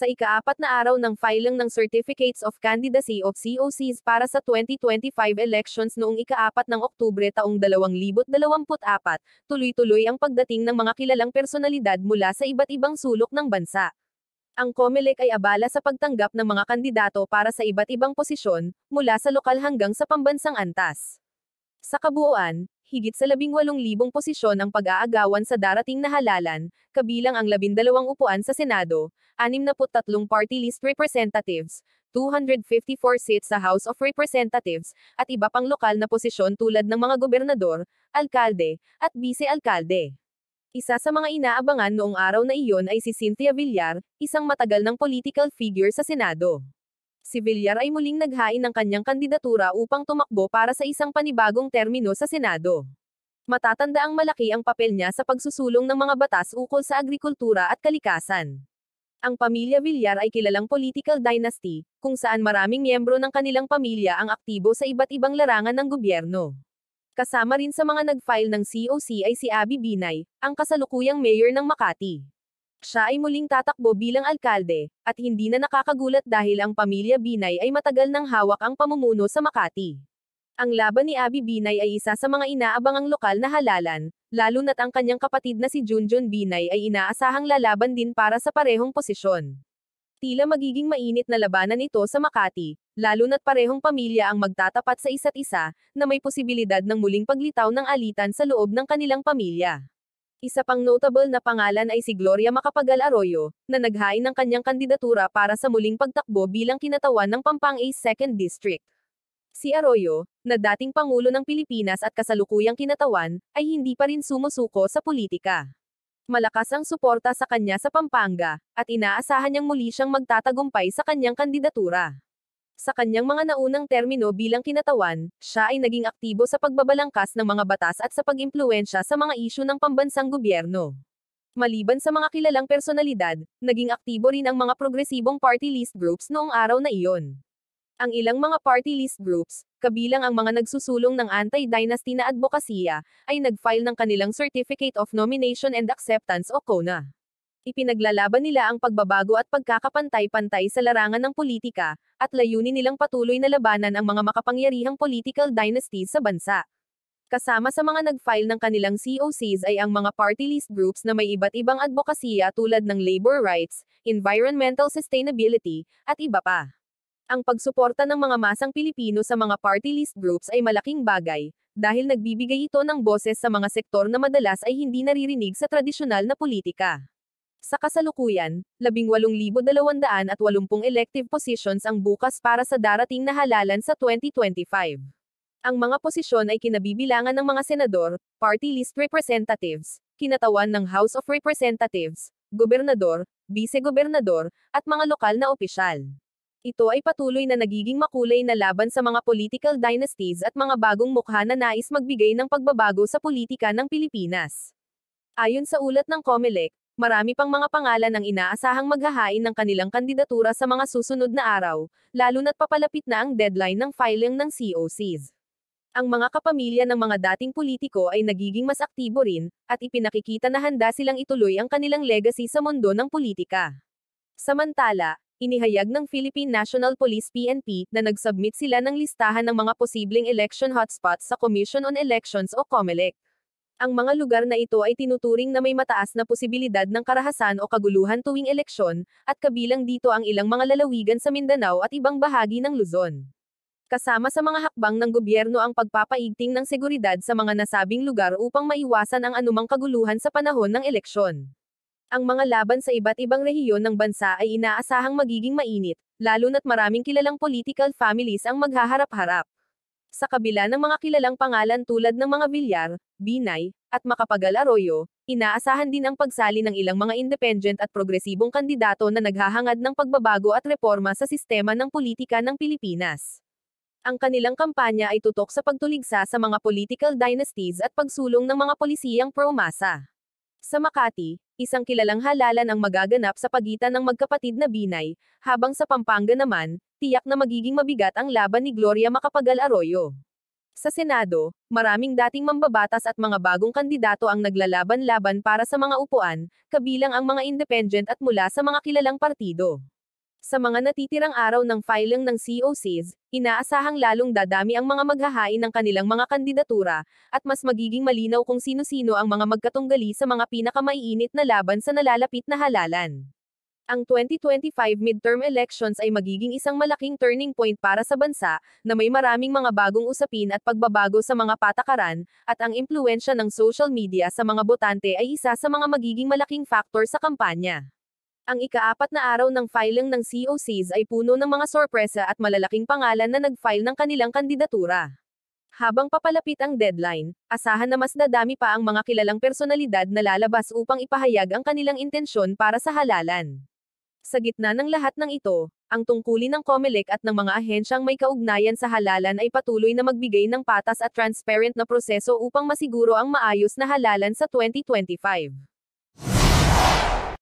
sa ikaapat na araw ng filing ng Certificates of Candidacy o COCs para sa 2025 elections noong ikaapat ng Oktubre taong 2024, tuloy-tuloy ang pagdating ng mga kilalang personalidad mula sa iba't ibang sulok ng bansa. Ang COMELEC ay abala sa pagtanggap ng mga kandidato para sa iba't ibang posisyon, mula sa lokal hanggang sa pambansang antas. Sa kabuuan, higit sa 18,000 posisyon ang pag-aagawan sa darating na halalan, kabilang ang 12 upuan sa Senado, 63 party list representatives, 254 seats sa House of Representatives, at iba pang lokal na posisyon tulad ng mga gobernador, alkalde, at vice-alkalde. Isa sa mga inaabangan noong araw na iyon ay si Cynthia Villar, isang matagal ng political figure sa Senado si Villar ay muling naghain ng kanyang kandidatura upang tumakbo para sa isang panibagong termino sa Senado. Matatanda ang malaki ang papel niya sa pagsusulong ng mga batas ukol sa agrikultura at kalikasan. Ang pamilya Villar ay kilalang political dynasty, kung saan maraming miyembro ng kanilang pamilya ang aktibo sa iba't ibang larangan ng gobyerno. Kasama rin sa mga nag-file ng COC ay si Abby Binay, ang kasalukuyang mayor ng Makati. Siya ay muling tatakbo bilang alkalde, at hindi na nakakagulat dahil ang pamilya Binay ay matagal nang hawak ang pamumuno sa Makati. Ang laban ni Abby Binay ay isa sa mga inaabangang lokal na halalan, lalo na't ang kanyang kapatid na si Junjun Binay ay inaasahang lalaban din para sa parehong posisyon. Tila magiging mainit na labanan ito sa Makati, lalo na't parehong pamilya ang magtatapat sa isa't isa, na may posibilidad ng muling paglitaw ng alitan sa loob ng kanilang pamilya. Isa pang notable na pangalan ay si Gloria Macapagal Arroyo, na naghain ng kanyang kandidatura para sa muling pagtakbo bilang kinatawan ng Pampang East 2nd District. Si Arroyo, na dating Pangulo ng Pilipinas at kasalukuyang kinatawan, ay hindi pa rin sumusuko sa politika. Malakas ang suporta sa kanya sa Pampanga, at inaasahan niyang muli siyang magtatagumpay sa kanyang kandidatura. Sa kanyang mga naunang termino bilang kinatawan, siya ay naging aktibo sa pagbabalangkas ng mga batas at sa pag-impluensya sa mga isyu ng pambansang gobyerno. Maliban sa mga kilalang personalidad, naging aktibo rin ang mga progresibong party list groups noong araw na iyon. Ang ilang mga party list groups, kabilang ang mga nagsusulong ng anti-dynasty na advokasya, ay nag-file ng kanilang Certificate of Nomination and Acceptance o CONA. Ipinaglalaban nila ang pagbabago at pagkakapantay-pantay sa larangan ng politika, at layunin nilang patuloy na labanan ang mga makapangyarihang political dynasties sa bansa. Kasama sa mga nag-file ng kanilang COCs ay ang mga party list groups na may iba't ibang advokasya tulad ng labor rights, environmental sustainability, at iba pa. Ang pagsuporta ng mga masang Pilipino sa mga party list groups ay malaking bagay, dahil nagbibigay ito ng boses sa mga sektor na madalas ay hindi naririnig sa tradisyonal na politika. Sa kasalukuyan, 18,280 elective positions ang bukas para sa darating na halalan sa 2025. Ang mga posisyon ay kinabibilangan ng mga senador, party list representatives, kinatawan ng House of Representatives, gobernador, vice-gobernador, at mga lokal na opisyal. Ito ay patuloy na nagiging makulay na laban sa mga political dynasties at mga bagong mukha na nais magbigay ng pagbabago sa politika ng Pilipinas. Ayon sa ulat ng COMELEC, marami pang mga pangalan ang inaasahang maghahain ng kanilang kandidatura sa mga susunod na araw, lalo na't papalapit na ang deadline ng filing ng COCs. Ang mga kapamilya ng mga dating politiko ay nagiging mas aktibo rin, at ipinakikita na handa silang ituloy ang kanilang legacy sa mundo ng politika. Samantala, inihayag ng Philippine National Police PNP na nagsubmit sila ng listahan ng mga posibleng election hotspots sa Commission on Elections o COMELEC. Ang mga lugar na ito ay tinuturing na may mataas na posibilidad ng karahasan o kaguluhan tuwing eleksyon, at kabilang dito ang ilang mga lalawigan sa Mindanao at ibang bahagi ng Luzon. Kasama sa mga hakbang ng gobyerno ang pagpapaigting ng seguridad sa mga nasabing lugar upang maiwasan ang anumang kaguluhan sa panahon ng eleksyon ang mga laban sa iba't ibang rehiyon ng bansa ay inaasahang magiging mainit, lalo na't maraming kilalang political families ang maghaharap-harap. Sa kabila ng mga kilalang pangalan tulad ng mga Villar, Binay, at Makapagal Arroyo, inaasahan din ang pagsali ng ilang mga independent at progresibong kandidato na naghahangad ng pagbabago at reforma sa sistema ng politika ng Pilipinas. Ang kanilang kampanya ay tutok sa pagtuligsa sa mga political dynasties at pagsulong ng mga polisiyang pro-masa. Sa Makati, isang kilalang halalan ang magaganap sa pagitan ng magkapatid na Binay, habang sa Pampanga naman, tiyak na magiging mabigat ang laban ni Gloria Macapagal Arroyo. Sa Senado, maraming dating mambabatas at mga bagong kandidato ang naglalaban-laban para sa mga upuan, kabilang ang mga independent at mula sa mga kilalang partido. Sa mga natitirang araw ng filing ng COCs, inaasahang lalong dadami ang mga maghahain ng kanilang mga kandidatura, at mas magiging malinaw kung sino-sino ang mga magkatunggali sa mga pinakamaiinit na laban sa nalalapit na halalan. Ang 2025 midterm elections ay magiging isang malaking turning point para sa bansa, na may maraming mga bagong usapin at pagbabago sa mga patakaran, at ang impluensya ng social media sa mga botante ay isa sa mga magiging malaking factor sa kampanya. Ang ikaapat na araw ng filing ng COCs ay puno ng mga sorpresa at malalaking pangalan na nag-file ng kanilang kandidatura. Habang papalapit ang deadline, asahan na mas dadami pa ang mga kilalang personalidad na lalabas upang ipahayag ang kanilang intensyon para sa halalan. Sa gitna ng lahat ng ito, ang tungkulin ng COMELEC at ng mga ahensyang may kaugnayan sa halalan ay patuloy na magbigay ng patas at transparent na proseso upang masiguro ang maayos na halalan sa 2025.